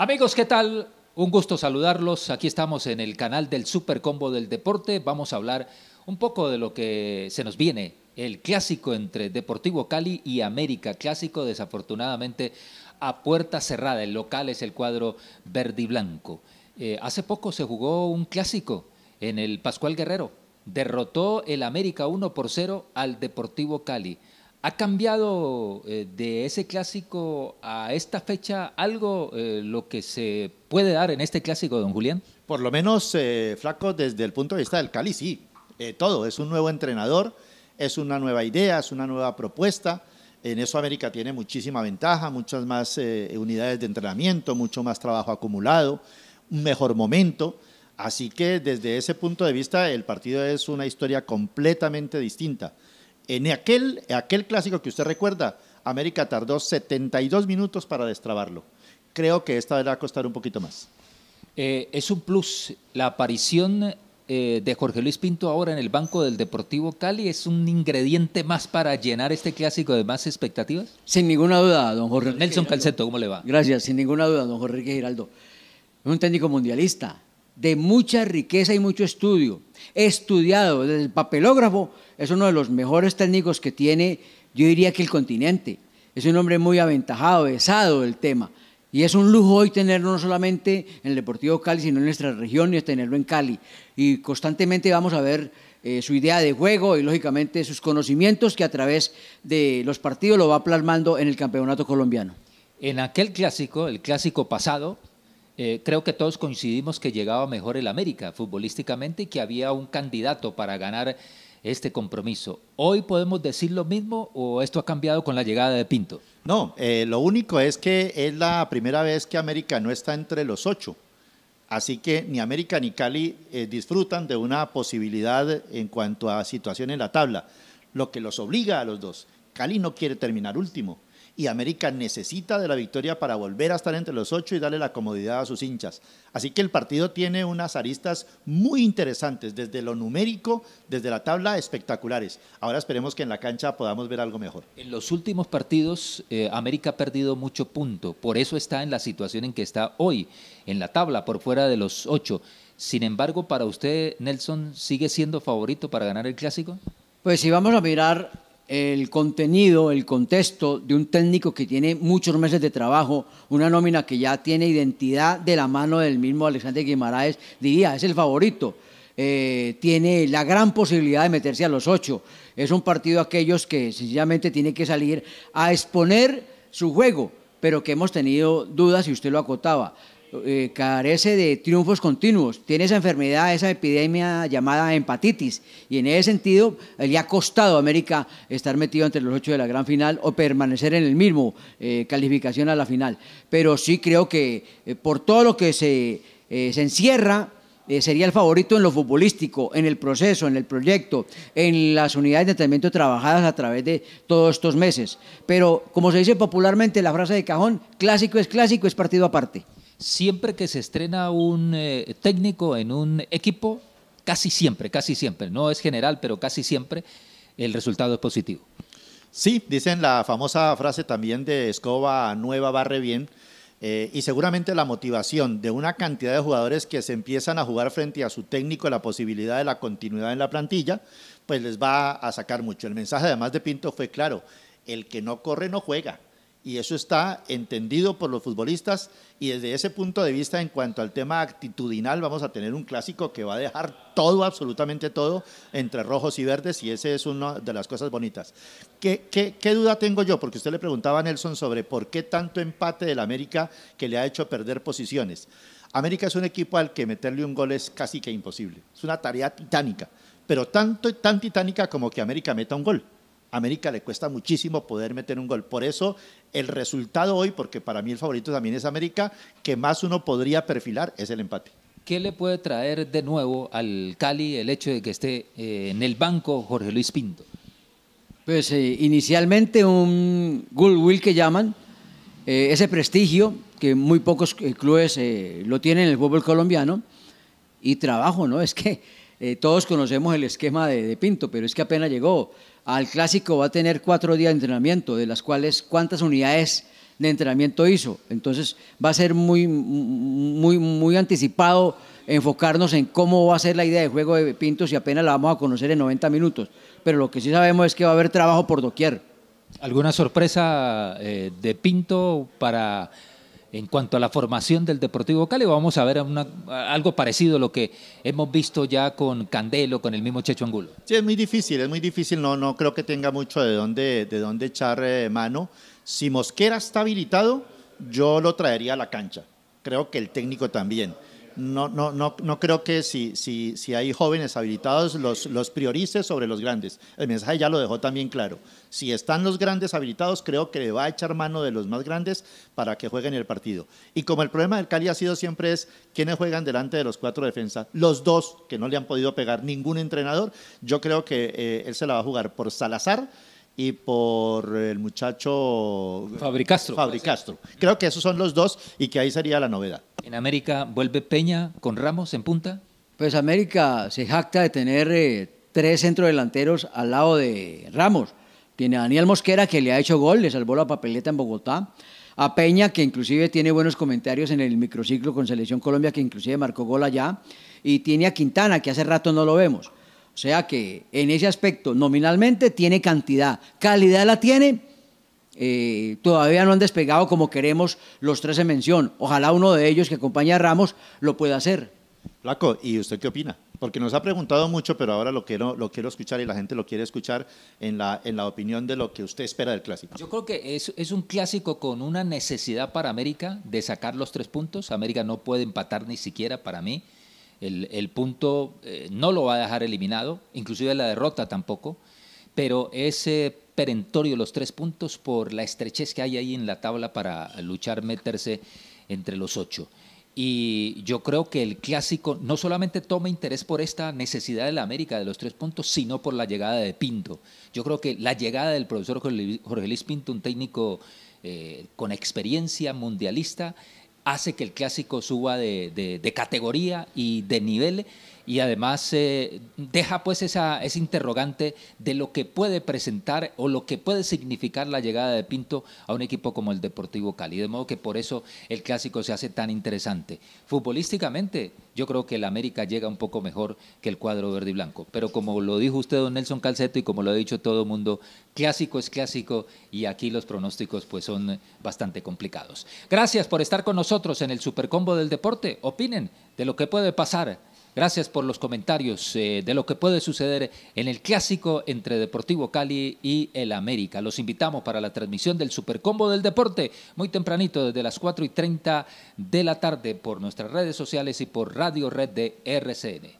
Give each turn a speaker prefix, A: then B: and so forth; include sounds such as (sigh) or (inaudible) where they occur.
A: Amigos, ¿qué tal? Un gusto saludarlos. Aquí estamos en el canal del Super Combo del Deporte. Vamos a hablar un poco de lo que se nos viene. El clásico entre Deportivo Cali y América. Clásico, desafortunadamente, a puerta cerrada. El local es el cuadro verde y blanco. Eh, hace poco se jugó un clásico en el Pascual Guerrero. Derrotó el América 1 por 0 al Deportivo Cali. ¿Ha cambiado eh, de ese clásico a esta fecha algo eh,
B: lo que se puede dar en este clásico, don Julián? Por lo menos, eh, Flaco, desde el punto de vista del Cali, sí. todo, es un nuevo entrenador, es una nueva idea, es una nueva propuesta. En eso América tiene muchísima ventaja, muchas más unidades de entrenamiento, mucho más trabajo acumulado, un mejor momento. Así que desde ese punto de vista el partido es una historia completamente distinta. En aquel, aquel clásico que usted recuerda, América tardó 72 minutos para destrabarlo. Creo que esta vez va a costar un poquito más. Eh, es un plus. La aparición eh,
A: de Jorge Luis Pinto ahora en el banco del Deportivo Cali es un ingrediente más para llenar este
C: clásico de más expectativas. Sin ninguna duda, don Jorge. Nelson Calceto, ¿cómo le va? Gracias, sin ninguna duda, don Jorge Giraldo. un técnico mundialista de mucha riqueza y mucho estudio. Estudiado desde el papelógrafo, es uno de los mejores técnicos que tiene, yo diría que el continente. Es un hombre muy aventajado, besado del tema. Y es un lujo hoy tenerlo no solamente en el Deportivo Cali, sino en nuestra región y tenerlo en Cali. Y constantemente vamos a ver eh, su idea de juego y lógicamente sus conocimientos que a través de los partidos lo va plasmando en el campeonato colombiano.
A: En aquel clásico, el clásico pasado, eh, creo que todos coincidimos que llegaba mejor el América futbolísticamente y que había un candidato para ganar este compromiso.
B: ¿Hoy podemos decir lo mismo o esto ha cambiado con la llegada de Pinto? No, eh, lo único es que es la primera vez que América no está entre los ocho. Así que ni América ni Cali eh, disfrutan de una posibilidad en cuanto a situación en la tabla, lo que los obliga a los dos. Cali no quiere terminar último y América necesita de la victoria para volver a estar entre los ocho y darle la comodidad a sus hinchas. Así que el partido tiene unas aristas muy interesantes, desde lo numérico, desde la tabla, espectaculares. Ahora esperemos que en la cancha podamos ver algo mejor. En los últimos partidos, eh, América ha perdido mucho punto, por eso está en la situación en que
A: está hoy, en la tabla, por fuera de los ocho. Sin embargo, para usted, Nelson,
C: ¿sigue siendo favorito para ganar el clásico? Pues si vamos a mirar el contenido, el contexto de un técnico que tiene muchos meses de trabajo, una nómina que ya tiene identidad de la mano del mismo Alexander Guimaraes, diría, es el favorito. Eh, tiene la gran posibilidad de meterse a los ocho. Es un partido aquellos que sencillamente tiene que salir a exponer su juego, pero que hemos tenido dudas y usted lo acotaba. Eh, carece de triunfos continuos, tiene esa enfermedad, esa epidemia llamada empatitis Y en ese sentido, eh, le ha costado a América estar metido entre los ocho de la gran final o permanecer en el mismo eh, calificación a la final. Pero sí creo que por todo lo que se, se encierra, sería el favorito en lo futbolístico, en el proceso, en el proyecto, en las unidades de entrenamiento trabajadas a través de todos estos meses. Pero como se dice popularmente la frase de cajón, clásico es clásico, es partido aparte
A: siempre que se estrena un eh, técnico en un equipo, casi siempre,
B: casi siempre, no es general, pero casi siempre, el resultado es positivo. Sí, dicen la famosa frase también de escoba nueva barre bien. Eh, y seguramente la motivación de una cantidad de jugadores que se empiezan a jugar frente a su técnico, la posibilidad de la continuidad en la plantilla, pues les va a sacar mucho. El mensaje además de Pinto fue claro, el que no corre no juega. Y eso está entendido por los futbolistas y desde ese punto de vista en cuanto al tema actitudinal vamos a tener un clásico que va a dejar todo, absolutamente todo, entre rojos y verdes y esa es una de las cosas bonitas. ¿Qué, duda tengo yo? Porque usted le preguntaba a Nelson sobre por qué tanto empate del América que le ha hecho perder posiciones. América es un equipo al que meterle un gol es casi que imposible. Es una tarea titánica, pero tanto tan titánica como que América meta un gol. América le cuesta muchísimo poder meter un gol. Por eso el resultado hoy, porque para mí el favorito también es América, que más uno podría perfilar es el empate.
A: ¿Qué le puede traer de nuevo al Cali el hecho de que esté eh, en el banco Jorge Luis Pinto?
C: Pues eh, inicialmente un goodwill que llaman, eh, ese prestigio que muy pocos clubes lo tienen en el fútbol colombiano y trabajo, ¿no? (laughs) Es que eh, todos conocemos el esquema de, Pinto, pero es que apenas llegó. Al clásico va a tener cuatro días de entrenamiento, de las cuales cuántas unidades de entrenamiento hizo. Entonces va a ser muy, muy, muy anticipado enfocarnos en cómo va a ser la idea de juego de Pinto si apenas la vamos a conocer en 90 minutos. Pero lo que sí sabemos es que va a haber trabajo por doquier.
A: ¿Alguna sorpresa eh, de Pinto para en cuanto a la formación del Deportivo Cali. Vamos a ver algo parecido a lo que hemos visto ya con
B: Candelo, con el mismo Checho Angulo. Sí, es muy difícil, es muy difícil. No, no creo que tenga mucho de dónde, de dónde echar eh, mano. Si Mosquera está habilitado, yo lo traería a la cancha. Creo que el técnico también no, no, no, creo que si, si, si hay jóvenes habilitados los, los priorice sobre los grandes. El mensaje ya lo dejó también claro. Si están los grandes habilitados, creo que le va a echar mano de los más grandes para que jueguen el partido. Y como el problema del Cali ha sido siempre es quiénes juegan delante de los cuatro defensas, los dos que no le han podido pegar ningún entrenador, yo creo que eh, él se la va a jugar por Salazar y por el muchacho Fabricastro. Fabricastro. Creo que esos son los dos y que ahí sería la novedad. ¿En América vuelve Peña con Ramos en punta?
C: Pues América se jacta de tener eh, tres centrodelanteros al lado de Ramos. Tiene a Daniel Mosquera que le ha hecho gol, le salvó la papeleta en Bogotá. A Peña que inclusive tiene buenos comentarios en el microciclo con Selección Colombia que inclusive marcó gol allá. Y tiene a Quintana que hace rato no lo vemos. O sea que en ese aspecto, nominalmente tiene cantidad, calidad la tiene, eh, todavía no han despegado como queremos los tres en mención. Ojalá uno de ellos que acompaña a Ramos lo pueda hacer. Flaco, ¿y usted qué opina? Porque nos ha preguntado
B: mucho, pero ahora lo quiero, escuchar y la gente lo quiere escuchar en la, opinión de lo que usted espera del clásico. Yo creo que es, es un clásico con una necesidad para América de sacar los tres
A: puntos. América no puede empatar ni siquiera para mí. El, punto eh, no lo va a dejar eliminado, inclusive la derrota tampoco, pero ese perentorio los tres puntos por la estrechez que hay ahí en la tabla para luchar, meterse entre los ocho. Y yo creo que el clásico no solamente toma interés por esta necesidad de la América de los tres puntos, sino por la llegada de Pinto. Yo creo que la llegada del profesor Jorge Luis Pinto, un técnico eh, con experiencia mundialista, hace que el clásico suba de, categoría y de nivel y además eh, deja pues esa, ese interrogante de lo que puede presentar o lo que puede significar la llegada de Pinto a un equipo como el Deportivo Cali. De modo que por eso el clásico se hace tan interesante. Futbolísticamente, yo creo que el América llega un poco mejor que el cuadro verde y blanco. Pero como lo dijo usted, don Nelson Calceto, y como lo ha dicho todo el mundo, clásico es clásico y aquí los pronósticos pues son bastante complicados. Gracias por estar con nosotros en el Supercombo del Deporte. Opinen de lo que puede pasar Gracias por los comentarios eh, de lo que puede suceder en el clásico entre Deportivo Cali y el América. Los invitamos para la transmisión del Supercombo del Deporte muy tempranito, desde las 4 y 30 de la tarde, por nuestras redes sociales y por Radio Red de RCN.